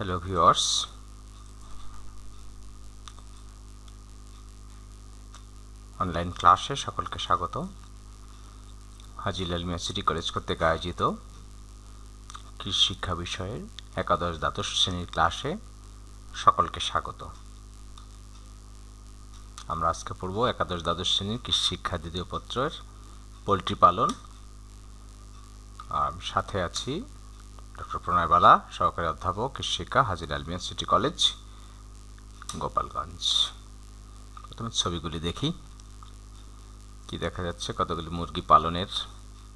hello viewers online ক্লাসে সকলকে স্বাগত হাজি লালমিয়া সিটি কলেজ করতে আয়োজিত কৃষি শিক্ষা বিষয়ের একাদশ দ্বাদশ শ্রেণীর ক্লাসে সকলকে স্বাগত আমরা আজকে পড়ব একাদশ দ্বাদশ শ্রেণীর কৃষি শিক্ষা দ্বিতীয় পত্রের পোলট্রি পালন আর সাথে আছি ডক্টর প্রণয়বালা সহকারী অধ্যাপক শিক্ষা হাজির আলমিয়া সিটি কলেজ গোপালগঞ্জ প্রথমে ছবিগুলি দেখি কি দেখা যাচ্ছে কতগুলি মুরগি পালনের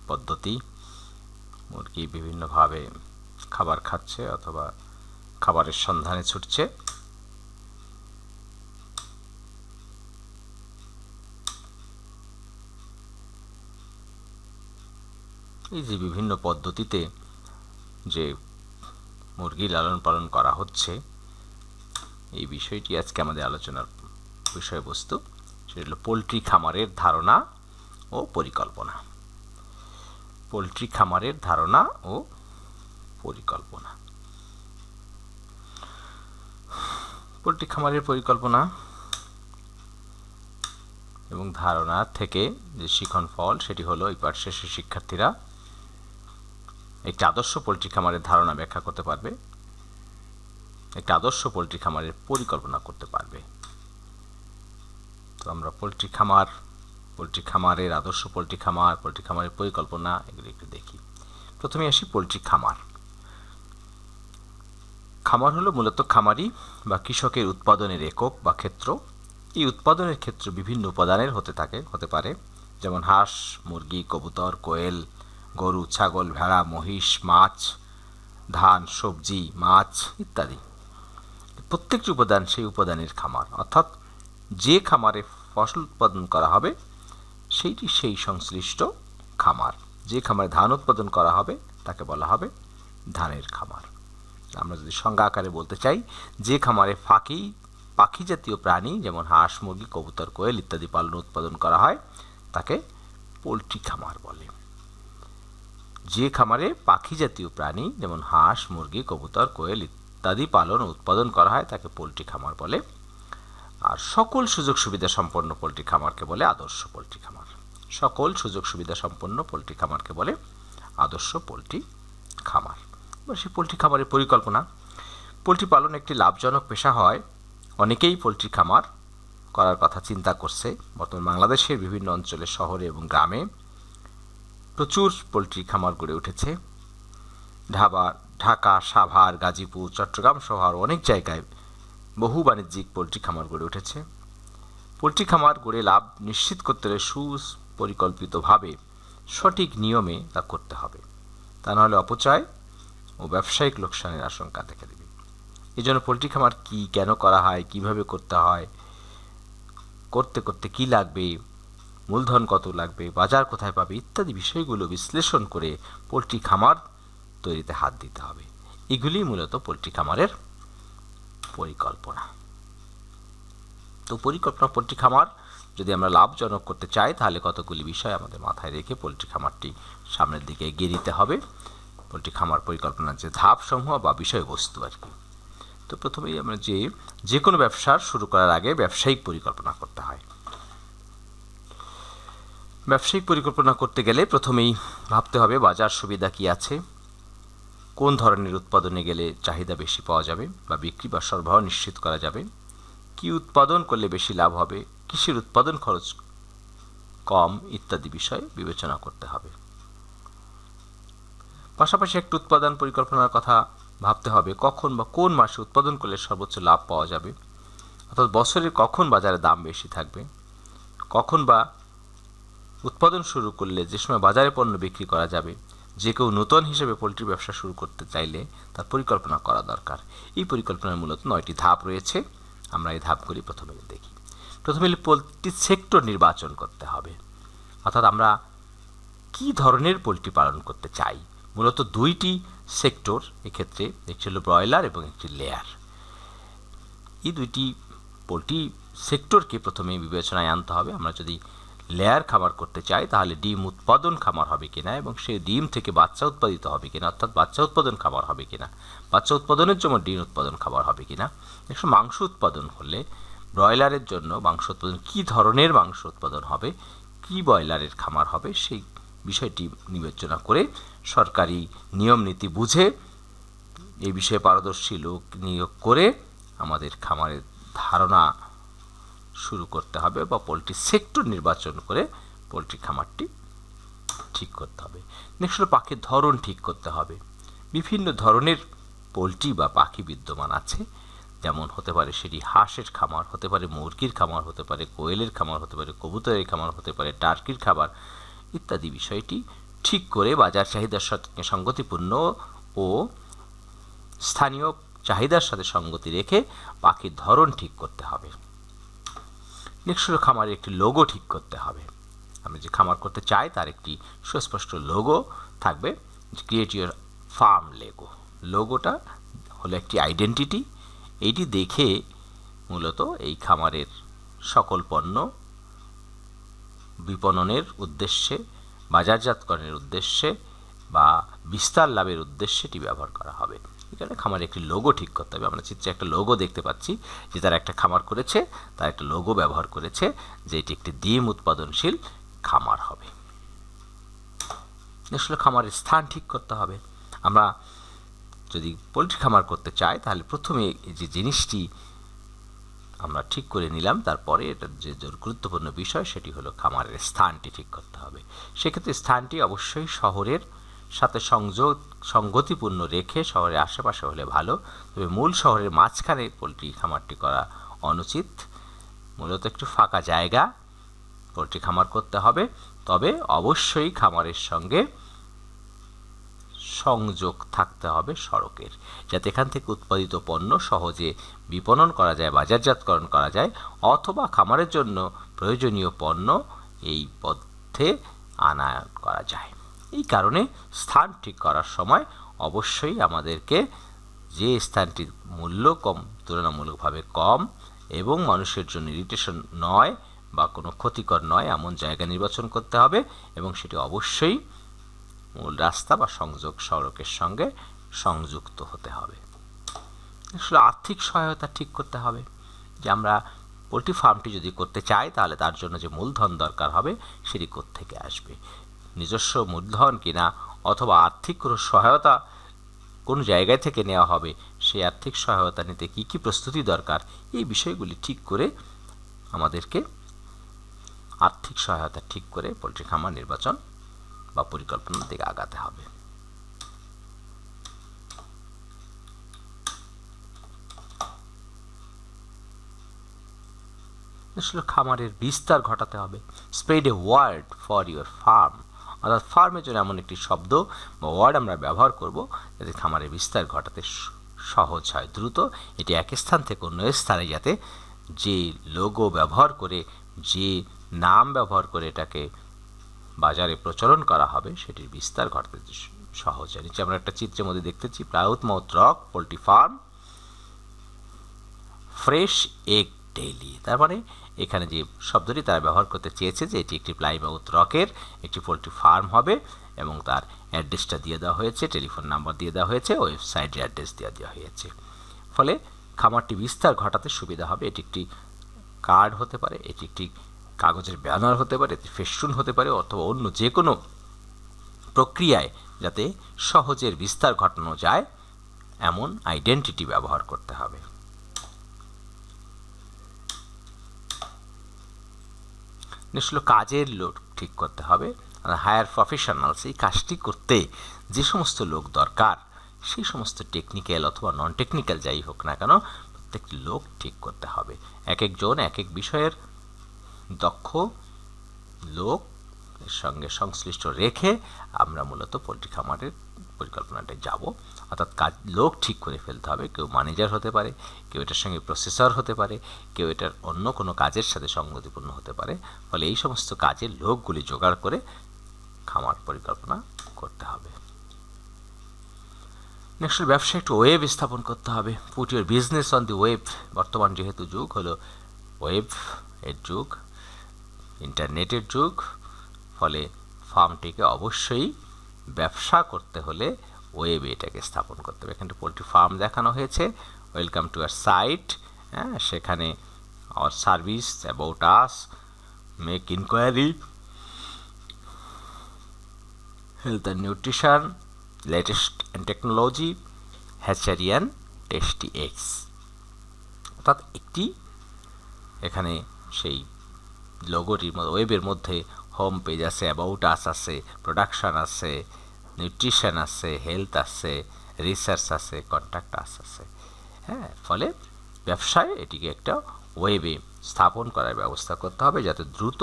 পদ্ধতি মুরগি বিভিন্নভাবে খাবার খাচ্ছে অথবা খাবারের সন্ধানে ছুটছে এই যে বিভিন্ন পদ্ধতিতে যে মুরগি লালন পালন করা হচ্ছে এই বিষয়টি আজকে আমাদের আলোচনার বিষয়বস্তু সেটা হলো পোলট্রি খামারের ধারণা ও পরিকল্পনা পোলট্রি খামারের ধারণা ও পরিকল্পনা পোলট্রি খামারের পরিকল্পনা এবং ধারণা থেকে যে শিখন ফল সেটি হলো এই পাঠ শেষে শিক্ষার্থীরা একটি আদর্শ পোলট্রি খামারের ধারণা ব্যাখ্যা করতে পারবে একটি আদর্শ পোলট্রি খামারের পরিকল্পনা করতে পারবে তো আমরা পোলট্রি খামার পোলট্রি খামারের আদর্শ পোলট্রি খামার পোলট্রি খামারের পরিকল্পনা এগুলি একটু দেখি প্রথমে আসি পোলট্রি খামার খামার হলো মূলত খামারি বা কৃষকের উৎপাদনের একক বা ক্ষেত্র এই উৎপাদনের ক্ষেত্র বিভিন্ন উপাদানের হতে থাকে হতে পারে যেমন হাঁস মুরগি কবুতর কোয়েল গরু ছাগল ভেড়া মহিষ মাছ ধান সবজি মাছ ইত্যাদি প্রত্যেকটি উপাদান সেই উপাদানের খামার অর্থাৎ যে খামারে ফসল উৎপাদন করা হবে সেইটি সেই সংশ্লিষ্ট খামার যে খামারে ধান উৎপাদন করা হবে তাকে বলা হবে ধানের খামার আমরা যদি সংজ্ঞা আকারে বলতে চাই যে খামারে ফাঁকি পাখি জাতীয় প্রাণী যেমন হাঁস মুরগি কবুতর কোয়েল ইত্যাদি পালন উৎপাদন করা হয় তাকে পোলট্রি খামার বলে যে খামারে পাখি জাতীয় প্রাণী যেমন হাঁস মুরগি কবুতর কোয়েল ইত্যাদি পালন ও উৎপাদন করা হয় তাকে পোলট্রি খামার বলে আর সকল সুযোগ সুবিধা সম্পন্ন পোলট্রি খামারকে বলে আদর্শ পোলট্রি খামার সকল সুযোগ সুবিধা সম্পন্ন পোলট্রি খামারকে বলে আদর্শ পোলট্রি খামার এবার সেই পোলট্রি খামারের পরিকল্পনা পোলট্রি পালন একটি লাভজনক পেশা হয় অনেকেই পোলট্রি খামার করার কথা চিন্তা করছে বর্তমান বাংলাদেশের বিভিন্ন অঞ্চলে শহরে এবং গ্রামে প্রচুর পোলট্রি খামার গড়ে উঠেছে ঢাবা ঢাকা সাভার গাজীপুর চট্টগ্রাম সহ আরও অনেক জায়গায় বহু বাণিজ্যিক পোলট্রি খামার গড়ে উঠেছে পোলট্রি খামার গড়ে লাভ নিশ্চিত করতে হলে সুপরিকল্পিতভাবে সঠিক নিয়মে তা করতে হবে তা নাহলে অপচয় ও ব্যবসায়িক লোকসানের আশঙ্কা দেখা দেবে এই জন্য পোলট্রি খামার কী কেন করা হয় কিভাবে করতে হয় করতে করতে কি লাগবে মূলধন কত লাগবে বাজার কোথায় পাবে ইত্যাদি বিষয়গুলো বিশ্লেষণ করে পোলট্রি খামার তৈরিতে হাত দিতে হবে এগুলি মূলত পোলট্রি খামারের পরিকল্পনা তো পরিকল্পনা পোলট্রি খামার যদি আমরা লাভজনক করতে চাই তাহলে কতগুলি বিষয় আমাদের মাথায় রেখে পোলট্রি খামারটি সামনের দিকে এগিয়ে নিতে হবে পোলট্রি খামার পরিকল্পনার যে ধাপসমূহ বা বিষয়বস্তু আর কি তো প্রথমেই আমরা যে যে কোনো ব্যবসার শুরু করার আগে ব্যবসায়িক পরিকল্পনা করতে হয় ব্যবসায়িক পরিকল্পনা করতে গেলে প্রথমেই ভাবতে হবে বাজার সুবিধা কি আছে কোন ধরনের উৎপাদনে গেলে চাহিদা বেশি পাওয়া যাবে বা বিক্রি বা সরবরাহ নিশ্চিত করা যাবে কি উৎপাদন করলে বেশি লাভ হবে কৃষির উৎপাদন খরচ কম ইত্যাদি বিষয়ে বিবেচনা করতে হবে পাশাপাশি একটি উৎপাদন পরিকল্পনার কথা ভাবতে হবে কখন বা কোন মাসে উৎপাদন করলে সর্বোচ্চ লাভ পাওয়া যাবে অর্থাৎ বছরে কখন বাজারে দাম বেশি থাকবে কখন বা উৎপাদন শুরু করলে যে সময় বাজারে পণ্য বিক্রি করা যাবে যে কেউ নতুন হিসেবে পোলট্রি ব্যবসা শুরু করতে চাইলে তার পরিকল্পনা করা দরকার এই পরিকল্পনার মূলত নয়টি ধাপ রয়েছে আমরা এই ধাপগুলি প্রথমে দেখি প্রথমে পোলট্রি সেক্টর নির্বাচন করতে হবে অর্থাৎ আমরা কি ধরনের পোলট্রি পালন করতে চাই মূলত দুইটি সেক্টর এক্ষেত্রে একটি হল ব্রয়লার এবং একটি লেয়ার এই দুইটি পোলট্রি সেক্টরকে প্রথমে বিবেচনায় আনতে হবে আমরা যদি লেয়ার খামার করতে চাই তাহলে ডিম উৎপাদন খামার হবে কিনা এবং সেই ডিম থেকে বাচ্চা উৎপাদিত হবে কিনা অর্থাৎ বাচ্চা উৎপাদন খামার হবে কিনা বাচ্চা উৎপাদনের জন্য ডিম উৎপাদন খামার হবে কিনা একটু মাংস উৎপাদন হলে ব্রয়লারের জন্য মাংস উৎপাদন কী ধরনের মাংস উৎপাদন হবে কি ব্রয়লারের খামার হবে সেই বিষয়টি বিবেচনা করে সরকারি নিয়ম নীতি বুঝে এই বিষয়ে পারদর্শী লোক নিয়োগ করে আমাদের খামারের ধারণা শুরু করতে হবে বা পোলট্রি সেক্টর নির্বাচন করে পোলট্রি খামারটি ঠিক করতে হবে নেক্সট হলো পাখির ধরন ঠিক করতে হবে বিভিন্ন ধরনের পোলট্রি বা পাখি বিদ্যমান আছে যেমন হতে পারে সেটি হাঁসের খামার হতে পারে মুরগির খামার হতে পারে কোয়েলের খামার হতে পারে কবুতরের খামার হতে পারে টার্কির খাবার ইত্যাদি বিষয়টি ঠিক করে বাজার চাহিদার সাথে সঙ্গতিপূর্ণ ও স্থানীয় চাহিদার সাথে সঙ্গতি রেখে পাখির ধরন ঠিক করতে হবে নিজস্ব খামারের একটি লোগো ঠিক করতে হবে আমি যে খামার করতে চাই তার একটি সুস্পষ্ট লোগো থাকবে ক্রিয়েট ইউর ফার্ম লেগো লোগোটা হলো একটি আইডেন্টিটি এটি দেখে মূলত এই খামারের সকল পণ্য বিপণনের উদ্দেশ্যে বাজারজাতকরণের উদ্দেশ্যে বা বিস্তার লাভের উদ্দেশ্যে এটি ব্যবহার করা হবে এখানে খামারে একটি লোগো ঠিক করতে হবে আমরা চিত্রে একটা লোগো দেখতে পাচ্ছি যে তারা একটা খামার করেছে তার একটা লোগো ব্যবহার করেছে যে এটি একটি ডিম উৎপাদনশীল খামার হবে আসলে খামারের স্থান ঠিক করতে হবে আমরা যদি পোলট্রি খামার করতে চাই তাহলে প্রথমে যে জিনিসটি আমরা ঠিক করে নিলাম তারপরে এটার যে গুরুত্বপূর্ণ বিষয় সেটি হলো খামারের স্থানটি ঠিক করতে হবে সেক্ষেত্রে স্থানটি অবশ্যই শহরের সাথে সংযোগ সংগতিপূর্ণ রেখে শহরের আশেপাশে হলে ভালো তবে মূল শহরের মাঝখানে পোলট্রি খামারটি করা অনুচিত মূলত একটু ফাঁকা জায়গা পোলট্রি খামার করতে হবে তবে অবশ্যই খামারের সঙ্গে সংযোগ থাকতে হবে সড়কের যাতে এখান থেকে উৎপাদিত পণ্য সহজে বিপণন করা যায় বাজারজাতকরণ করা যায় অথবা খামারের জন্য প্রয়োজনীয় পণ্য এই পথে আনায়ন করা যায় এই কারণে স্থান ঠিক করার সময় অবশ্যই আমাদেরকে যে স্থানটির মূল্য কম তুলনামূলকভাবে কম এবং মানুষের জন্য ইরিটেশন নয় বা কোনো ক্ষতিকর নয় এমন জায়গা নির্বাচন করতে হবে এবং সেটি অবশ্যই মূল রাস্তা বা সংযোগ সড়কের সঙ্গে সংযুক্ত হতে হবে আসলে আর্থিক সহায়তা ঠিক করতে হবে যে আমরা পোলট্রি ফার্মটি যদি করতে চাই তাহলে তার জন্য যে মূলধন দরকার হবে সেটি থেকে আসবে নিজস্ব মূলধন কিনা অথবা আর্থিক কোনো সহায়তা কোনো জায়গায় থেকে নেওয়া হবে সেই আর্থিক সহায়তা নিতে কি কি প্রস্তুতি দরকার এই বিষয়গুলি ঠিক করে আমাদেরকে আর্থিক সহায়তা ঠিক করে পোলট্রি খামার নির্বাচন বা পরিকল্পনার দিকে আগাতে হবে আসলে খামারের বিস্তার ঘটাতে হবে spread a word for your farm অর্থাৎ ফার্মের জন্য এমন একটি শব্দ বা ওয়ার্ড আমরা ব্যবহার করব যাতে খামারের বিস্তার ঘটাতে সহজ হয় দ্রুত এটি এক স্থান থেকে অন্য স্থানে যাতে যে লোগো ব্যবহার করে যে নাম ব্যবহার করে এটাকে বাজারে প্রচলন করা হবে সেটির বিস্তার ঘটাতে সহজ হয় নিচে আমরা একটা চিত্রের মধ্যে দেখতেছি Plymouth Rock poultry farm fresh egg daily তার মানে এখানে যে শব্দটি তারা ব্যবহার করতে চেয়েছে যে এটি একটি প্লাইমাউথ রকের একটি পোলট্রি ফার্ম হবে এবং তার অ্যাড্রেসটা দিয়ে দেওয়া হয়েছে টেলিফোন নাম্বার দিয়ে দেওয়া হয়েছে ওয়েবসাইটের অ্যাড্রেস দিয়ে দেওয়া হয়েছে ফলে খামারটি বিস্তার ঘটাতে সুবিধা হবে এটি একটি কার্ড হতে পারে এটি একটি কাগজের ব্যানার হতে পারে এটি ফেস্টুন হতে পারে অথবা অন্য যে কোনো প্রক্রিয়ায় যাতে সহজের বিস্তার ঘটানো যায় এমন আইডেন্টিটি ব্যবহার করতে হবে নিশ্চল কাজের লোক ঠিক করতে হবে আর হায়ার প্রফেশনালস এই কাজটি করতে যে সমস্ত লোক দরকার সেই সমস্ত টেকনিক্যাল অথবা নন টেকনিক্যাল যাই হোক না কেন প্রত্যেকটি লোক ঠিক করতে হবে এক একজন এক এক বিষয়ের দক্ষ লোক সঙ্গে সংশ্লিষ্ট রেখে আমরা মূলত পোলট্রি খামারের পরিকল্পনাটায় যাব অর্থাৎ কাজ লোক ঠিক করে ফেলতে হবে কেউ ম্যানেজার হতে পারে কেউ এটার সঙ্গে প্রসেসর হতে পারে কেউ এটার অন্য কোনো কাজের সাথে সংগতিপূর্ণ হতে পারে ফলে এই সমস্ত কাজে লোকগুলি জোগাড় করে খামার পরিকল্পনা করতে হবে নেক্সট ব্যবসা একটু ওয়েব স্থাপন করতে হবে put your business on the web বর্তমান যেহেতু যুগ হলো ওয়েব এর যুগ ইন্টারনেটের যুগ ফলে ফার্মটিকে অবশ্যই ব্যবসা করতে হলে ওয়েবে এটাকে স্থাপন করতে হবে এখানে পোলট্রি ফার্ম দেখানো হয়েছে ওয়েলকাম টু আর সাইট হ্যাঁ সেখানে our service about us make inquiry health and nutrition latest and technology হ্যাচারিয়ান টেস্টি এক্স অর্থাৎ একটি এখানে সেই লোগোটির ওয়েবের মধ্যে হোম পেজ আছে অ্যাবাউট আস আছে প্রোডাকশান আছে নিউট্রিশন আছে হেলথ আছে রিসার্চ আছে কন্ট্যাক্ট আছে হ্যাঁ ফলে ব্যবসায় এটিকে একটা ওয়েবে স্থাপন করার ব্যবস্থা করতে হবে যাতে দ্রুত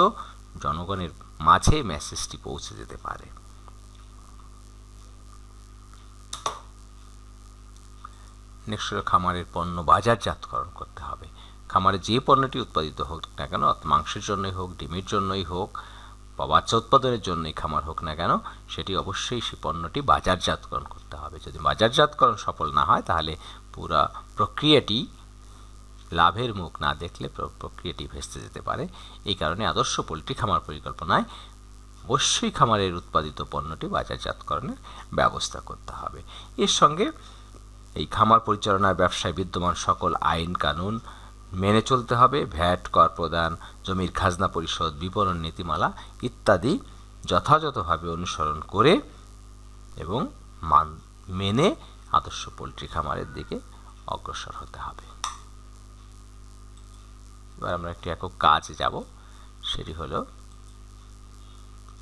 জনগণের মাঝে মেসেজটি পৌঁছে যেতে পারে নেক্সট খামারের পণ্য বাজারজাতকরণ করতে হবে খামারে যে পণ্যটি উৎপাদিত হোক না কেন মাংসের জন্যই হোক ডিমের জন্যই হোক বা বাচ্চা উৎপাদনের জন্যই খামার হোক না কেন সেটি অবশ্যই সে পণ্যটি বাজারজাতকরণ করতে হবে যদি বাজারজাতকরণ সফল না হয় তাহলে পুরা প্রক্রিয়াটি লাভের মুখ না দেখলে প্রক্রিয়াটি ভেস্তে যেতে পারে এই কারণে আদর্শ পোলট্রি খামার পরিকল্পনায় অবশ্যই খামারের উৎপাদিত পণ্যটি বাজারজাতকরণের ব্যবস্থা করতে হবে এর সঙ্গে এই খামার পরিচালনায় ব্যবসায় বিদ্যমান সকল আইন কানুন মেনে চলতে হবে ভ্যাট কর প্রদান জমির খাজনা পরিষদ বিপণন নীতিমালা ইত্যাদি যথাযথভাবে অনুসরণ করে এবং মান মেনে আদর্শ পোলট্রি খামারের দিকে অগ্রসর হতে হবে এবার আমরা একটি একক কাজে যাব সেটি হলো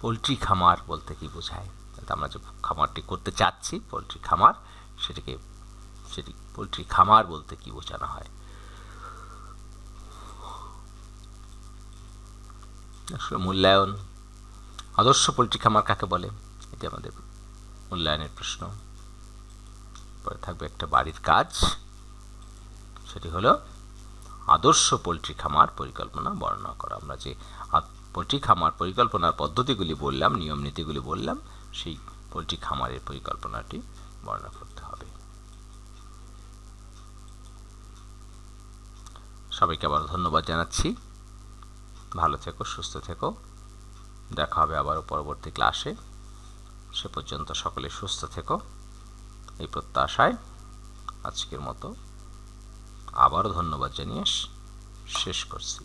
পোলট্রি খামার বলতে কি বোঝায় তাহলে আমরা যে খামারটি করতে চাচ্ছি পোলট্রি খামার সেটিকে সেটি পোলট্রি খামার বলতে কি বোঝানো হয় আসলে মূল্যায়ন আদর্শ পোলট্রি খামার কাকে বলে এটি আমাদের মূল্যায়নের প্রশ্ন পরে থাকবে একটা বাড়ির কাজ সেটি হলো আদর্শ পোলট্রি খামার পরিকল্পনা বর্ণনা করা আমরা যে পোলট্রি খামার পরিকল্পনার পদ্ধতিগুলি বললাম নিয়ম নীতিগুলি বললাম সেই পোলট্রি খামারের পরিকল্পনাটি বর্ণনা করতে হবে সবাইকে আবার ধন্যবাদ জানাচ্ছি ভালো থেকো সুস্থ থেকো দেখা হবে আবারও পরবর্তী ক্লাসে সে পর্যন্ত সকলে সুস্থ থেকো এই প্রত্যাশায় আজকের মতো আবারও ধন্যবাদ জানিয়ে শেষ করছি